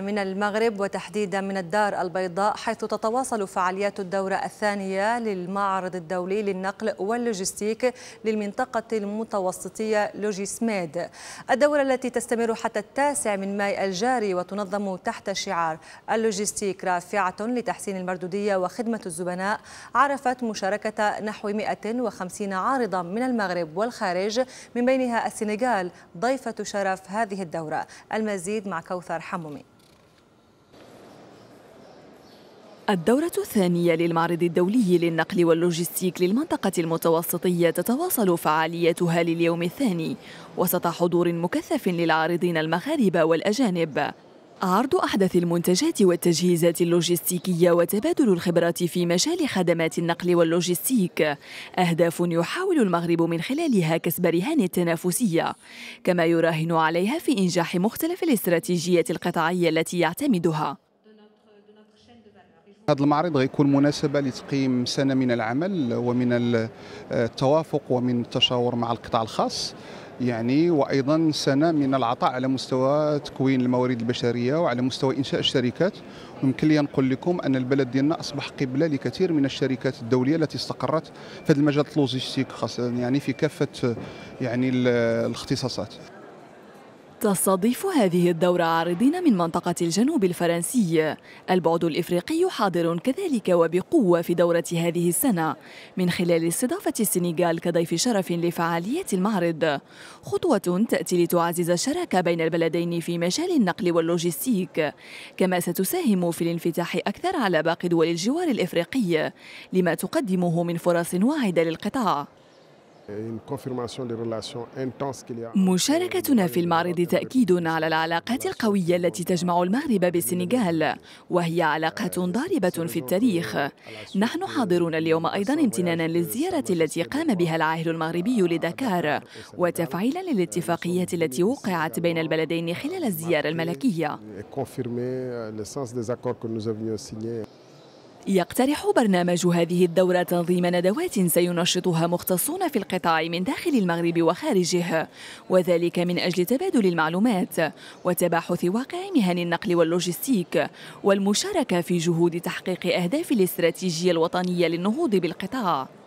من المغرب وتحديدا من الدار البيضاء حيث تتواصل فعاليات الدورة الثانية للمعرض الدولي للنقل واللوجستيك للمنطقة المتوسطية لوجيسميد الدورة التي تستمر حتى التاسع من ماي الجاري وتنظم تحت شعار اللوجستيك رافعة لتحسين المردودية وخدمة الزبناء عرفت مشاركة نحو 150 عارضا من المغرب والخارج من بينها السنغال ضيفة شرف هذه الدورة المزيد مع كوثر حمومي الدورة الثانية للمعرض الدولي للنقل واللوجستيك للمنطقة المتوسطية تتواصل فعاليتها لليوم الثاني وسط حضور مكثف للعارضين المغاربة والأجانب عرض أحدث المنتجات والتجهيزات اللوجستيكية وتبادل الخبرات في مجال خدمات النقل واللوجستيك أهداف يحاول المغرب من خلالها كسب رهان التنافسية كما يراهن عليها في إنجاح مختلف الاستراتيجية القطاعية التي يعتمدها هذا المعرض غيكون مناسبة لتقييم سنة من العمل ومن التوافق ومن التشاور مع القطاع الخاص يعني وايضا سنه من العطاء على مستوى تكوين الموارد البشريه وعلى مستوى انشاء الشركات يمكن لي نقول لكم ان البلد ديالنا اصبح قبله لكثير من الشركات الدوليه التي استقرت في هذا المجال اللوجستيك خاصه يعني في كافه يعني الاختصاصات تستضيف هذه الدورة عارضين من منطقة الجنوب الفرنسي البعد الإفريقي حاضر كذلك وبقوة في دورة هذه السنة من خلال استضافة السنغال كضيف شرف لفعالية المعرض خطوة تأتي لتعزز الشراكة بين البلدين في مجال النقل واللوجستيك كما ستساهم في الانفتاح أكثر على باقي دول الجوار الإفريقي لما تقدمه من فرص واعدة للقطاع مشاركتنا في المعرض تأكيد على العلاقات القوية التي تجمع المغرب بالسنغال وهي علاقات ضاربة في التاريخ نحن حاضرون اليوم أيضا امتنانا للزيارة التي قام بها العاهل المغربي لدكار وتفعيلا للاتفاقيات التي وقعت بين البلدين خلال الزيارة الملكية يقترح برنامج هذه الدورة تنظيم ندوات سينشطها مختصون في القطاع من داخل المغرب وخارجه وذلك من أجل تبادل المعلومات وتباحث واقع مهن النقل واللوجستيك والمشاركة في جهود تحقيق أهداف الاستراتيجية الوطنية للنهوض بالقطاع